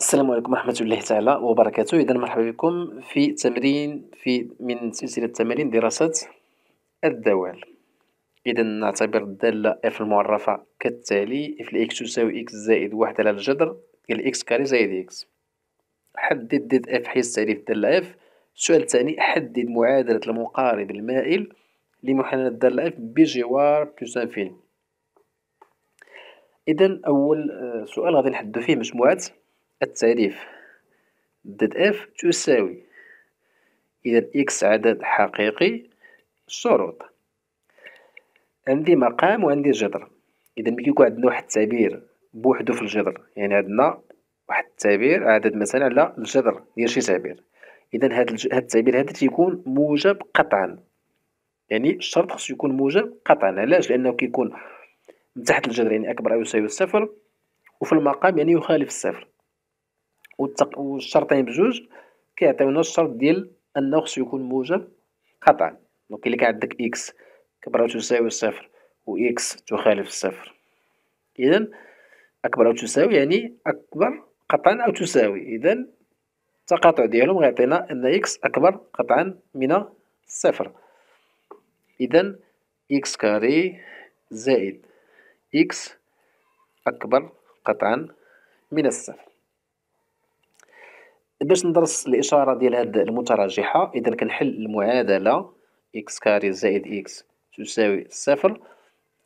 السلام عليكم ورحمة الله تعالى وبركاته إذا مرحبا بكم في تمرين في من سلسلة تمارين دراسة الدوال إذا نعتبر الدالة إف المعرفة كالتالي إف الإكس تساوي إكس زائد واحد على الجذر ديال إكس كاري زائد إكس حدد ضد إف حيز تعريف الدالة إف السؤال الثاني حدد معادلة المقارب المائل لمحللة الدالة إف بجوار بلوس إذا أول آه، سؤال غادي نحدد فيه مجموعة التعريف ضد اف تساوي إذا إكس عدد حقيقي شروط عندي مقام وعندي جذر إذا ملي كيكون عندنا واحد التعبير بوحدو في الجذر يعني عندنا واحد التعبير عدد مثلا على الجذر ديال شي تعبير إذا هاد التعبير هذا تيكون موجب قطعا يعني الشرط خصو يكون موجب قطعا علاش لأنه كيكون من تحت الجذر يعني أكبر أو يساوي الصفر وفي المقام يعني يخالف الصفر والشرطين بجوج كيعطيونا الشرط ديال انه خصو يكون موجب قطعا دونك الا كان عندك اكس كبر او تساوي صفر و اكس تخالف الصفر اذا اكبر او تساوي يعني اكبر قطعا او تساوي اذا التقاطع ديالهم غيعطينا ان اكس اكبر قطعا من الصفر اذا اكس كاري زائد اكس اكبر قطعا من الصفر باش ندرس الإشارة ديال هاد المتراجحة إذا كنحل المعادلة إكس كاري زائد إكس تساوي صفر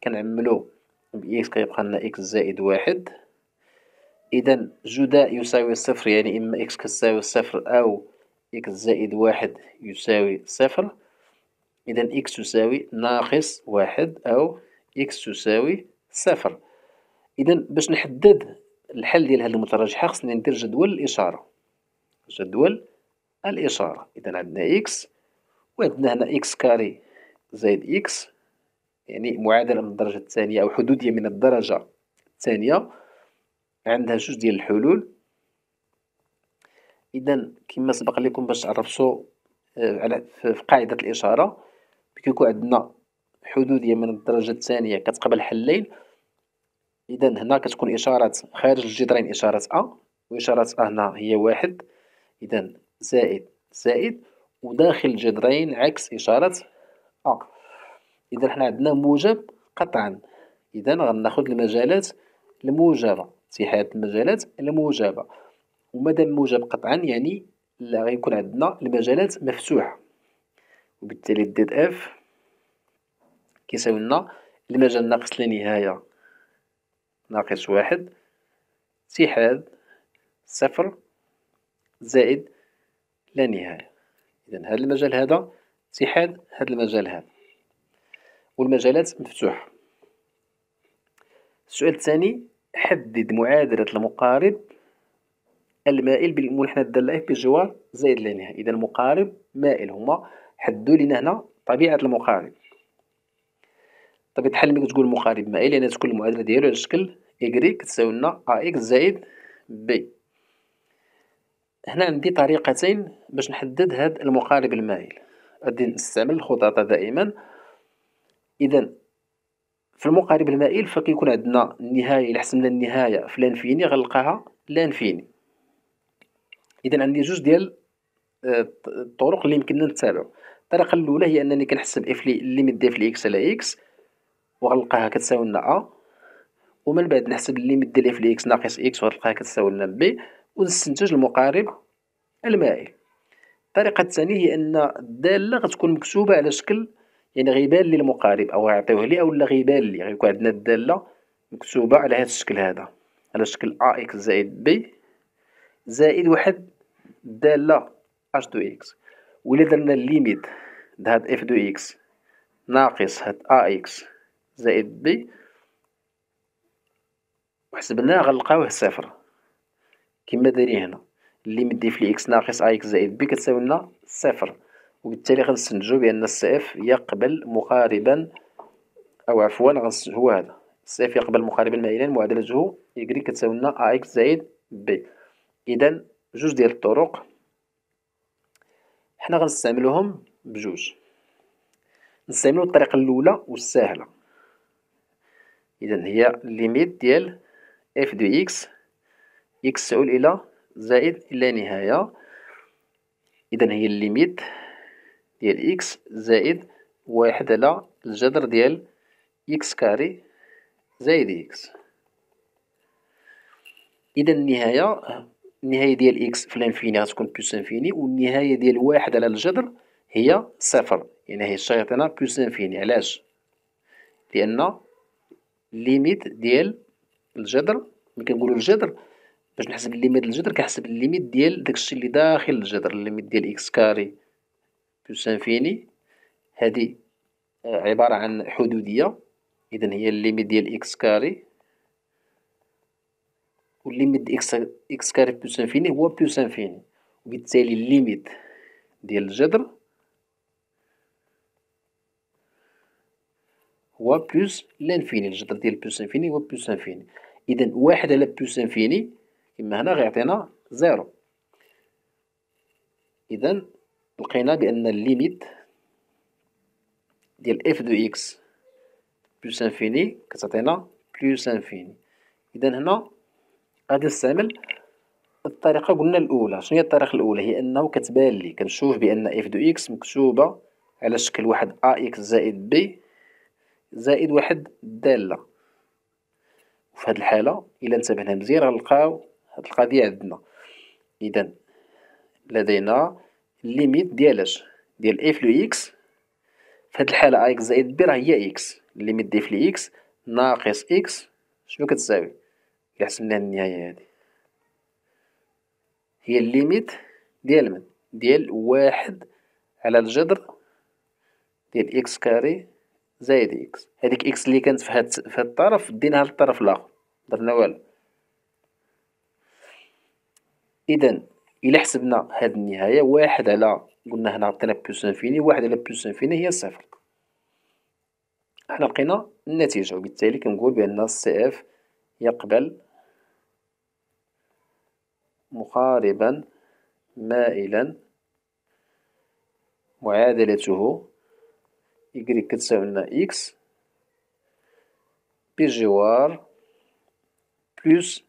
كنعملو بإكس كيبقى لنا إكس زائد واحد إذا جداء يساوي صفر يعني إما إكس كتساوي صفر أو إكس زائد واحد يساوي صفر إذا إكس تساوي ناقص واحد أو إكس تساوي صفر إذا باش نحدد الحل ديال هاد المتراجحة خصني ندير جدول الإشارة جدول الإشارة إذا عندنا إكس وعندنا هنا إكس كاري زائد إكس يعني معادلة من الدرجة الثانية أو حدودية من الدرجة الثانية عندها جوج ديال الحلول إذا كما سبق لكم باش عرفتو آه، على في قاعدة الإشارة كيكون عندنا حدودية من الدرجة الثانية كتقبل حلين إذا هنا كتكون إشارة خارج الجدرين إشارة أ وإشارة أ هنا هي واحد إذا زائد زائد وداخل جذرين عكس إشارة أ إذا حنا عندنا موجب قطعا إذا غناخد المجالات الموجبة اتحاد المجالات الموجبة ومادام موجب قطعا يعني لا غيكون عندنا المجالات مفتوحة وبالتالي ديد اف كيساوي لنا المجال ناقص لا نهاية ناقص واحد اتحاد صفر زائد لا نهاية إذا هذا المجال هذا اتحاد هذا المجال هذا والمجالات مفتوحة السؤال الثاني حدد معادلة المقارب المائل بالمنحنى الدالة اف بجوار زائد لا نهاية إذا المقارب مائل هما حدوا لنا هنا طبيعة المقارب طبيعة الحال ملي كتقول مقارب مائل يعني تكون المعادلة ديالو على شكل إيكغيك كتساوي لنا أ إكس زائد بي هنا عندي طريقتين باش نحدد هذا المقارب المائل غادي نستعمل الخطاطة دائما إذا في المقارب المائل فكيكون عندنا النهاية إلا حسبنا النهاية في لانفيني غنلقاها لانفيني إذا عندي جوج ديال آه، الطرق اللي يمكننا نتبعو الطريقة الأولى هي أنني كنحسب إف ليميت ديال إكس على إكس وغنلقاها كتساوي لنا أ ومن بعد نحسب ليميت ديال إف إكس ناقص إكس وغنلقاها كتساوي لنا بي ونستنتج المقارب المائي الطريقة الثانية هي أن الدالة غتكون مكتوبة على شكل يعني غيبان لي المقارب أو غيعطيوه لي أولا غيبان لي غيكون عندنا الدالة مكتوبة على هذا الشكل هذا على شكل أ إكس زائد بي زائد واحد الدالة اش دو إكس وإلا درنا الليميت هاد إف دو إكس ناقص هاد أ إكس زائد بي وحسبناه غنلقاوه صفر كما داري هنا ليميت ديال في اكس ناقص اكس زائد بي كتساوي لنا صفر وبالتالي غنستنتجو بان السي اف يقبل مقاربا او عفوا هو هذا السي اف يقبل مقاربا مائلا معادلته يكري كتساوي لنا اكس زائد بي اذا جوج ديال الطرق حنا غنستعملوهم بجوج نستعملو الطريقه الاولى والسهله اذا هي ليميت ديال اف دو اكس إكس تعود إلى زائد الى نهاية إذا هي الليميت ديال إكس زائد واحد على الجذر ديال إكس كاري زائد إكس إذا النهاية النهاية ديال إكس في الانفيني غتكون بلس انفيني والنهاية ديال واحد على الجذر هي صفر يعني هي الشياطين بلس انفيني علاش لأن ليميت ديال الجذر ملي كنقولو الجذر باش نحسب الليميت الجذر كنحسب الليميت ديال داكشي لي داخل الجذر الليميت ديال إكس كاري بلس انفيني هادي آه، عبارة عن حدودية إذا هي الليميت ديال إكس كاري والليميت إكس إكس كاري بلس انفيني هو بلس انفيني وبالتالي الليميت ديال الجذر هو بلس لانفيني الجذر ديال بلس انفيني هو بلس انفيني إذا واحد على بلس انفيني إما هنا غيعطينا زيرو إذا لقينا بأن الليميت ديال اف دو اكس بلوس انفيني كتعطينا بلوس انفيني إذا هنا غادي نستعمل الطريقة قلنا الأولى شنو هي الطريقة الأولى هي أنه كتبان لي كنشوف بأن اف دو اكس مكتوبة على شكل واحد ا اكس زائد بي زائد واحد دالة وفي هاد الحالة إلا انتبهنا مزيان غنلقاو هاد القضية عندنا إذا لدينا ليميت ديال اش ديال اف لو اكس في هاد الحالة اكس زائد بي راه هي اكس ليميت ديال اف اكس ناقص اكس شنو كتساوي إلا حسبنا النهاية هادي هي ليميت ديال من ديال واحد على الجذر ديال اكس كاري زائد اكس هذيك اكس اللي كانت في هاد الطرف ديناها للطرف الاخر درنا والو اذا الى حسبنا هذه النهايه واحد على قلنا هنا عطينا بلوس انفيني واحد على بلوس انفيني هي صفر حنا لقينا النتيجه وبالتالي كنقول بان السي اف يقبل مقاربا مائلا معادلته y كتساوي لنا x بجوار بلس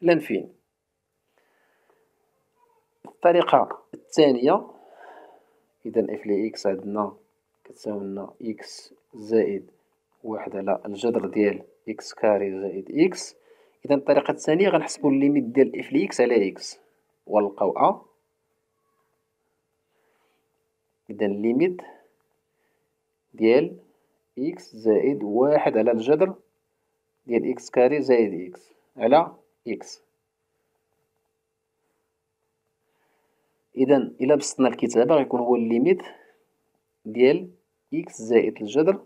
لانفيني الطريقه الثانيه اذا اف لي اكس عندنا كتساوي لنا اكس زائد واحد على الجذر ديال اكس كاري زائد اكس اذا الطريقه الثانيه غنحسبوا الليميت ديال اف لي اكس على اكس ونلقاو ا اذا الليميت ديال اكس زائد واحد على الجذر ديال اكس كاري زائد اكس على اكس إذا الى بسطنا الكتابة غيكون هو الليميت ديال إكس زائد الجذر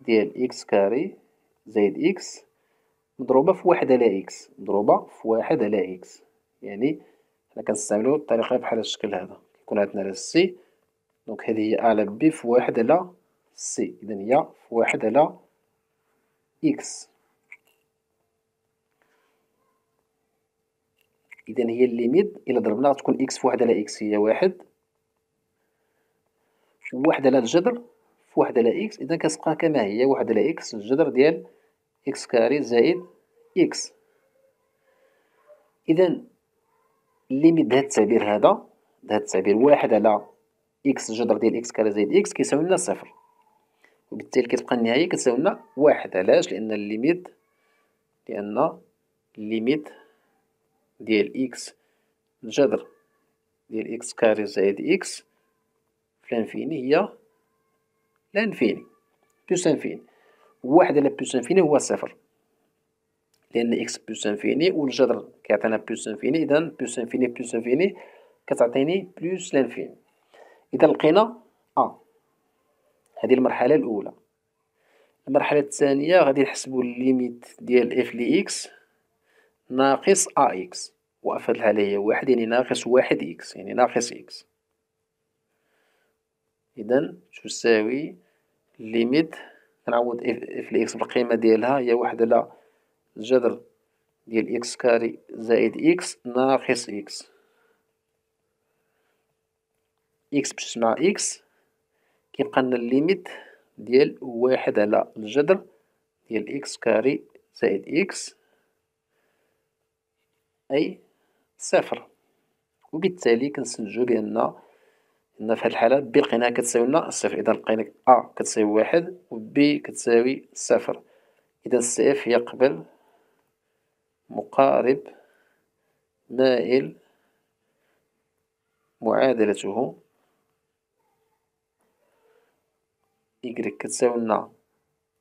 ديال إكس كاري زائد إكس مضروبة في واحد على إكس مضروبة في واحد على إكس يعني حنا كنستعملو الطريقه بحال الشكل هذا كيكون عندنا على سي دونك هذه هي اعلى ب بي في واحد على سي إذا هي في واحد على إكس إذا هي الليميت إلا ضربنا غتكون إكس في واحد على إكس هي واحد واحد على الجذر في واحد على إكس إذا كتبقى كما هي واحد على إكس الجذر ديال إكس كاري زائد إكس إذا الليميت هاد التعبير هذا دهاد التعبير واحد على إكس الجذر ديال إكس كاري زائد إكس كيساوي لنا صفر وبالتالي كتبقى النهاية كتساوي لنا واحد علاش لأن الليميت لأن الليميت ديال إكس الجذر ديال إكس كاري زائد إكس في الانفيني هي الانفيني بلس انفيني واحد على بلس انفيني هو صفر لأن إكس بلس انفيني والجذر كيعطينا بلس انفيني إذا بلس انفيني بلس انفيني كتعطيني بلس لانفيني إذا لقينا أ هذه المرحلة الأولى المرحلة الثانية غادي نحسبو ليميت ديال اف لي اكس ناقص ax وأفادلها لهي واحد يعني ناقص واحد x يعني ناقص x إذن تساوي ليميت كنعوض اف لإكس بالقيمة ديالها هي واحد على الجذر ديال إكس كاري زائد إكس ناقص إكس إكس باش مع إكس كيبقى لنا الليميت ديال واحد على الجذر ديال إكس كاري زائد إكس أي صفر وبالتالي كنسنجو بأن أن في هذه الحالة بي لقيناها كتساوي لنا صفر إذا لقينا أ كتساوي واحد و بي كتساوي صفر إذا السيف يقبل مقارب مائل معادلته إيكغيك كتساوي لنا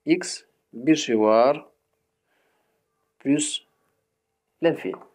إكس بجوار بلس لانفيني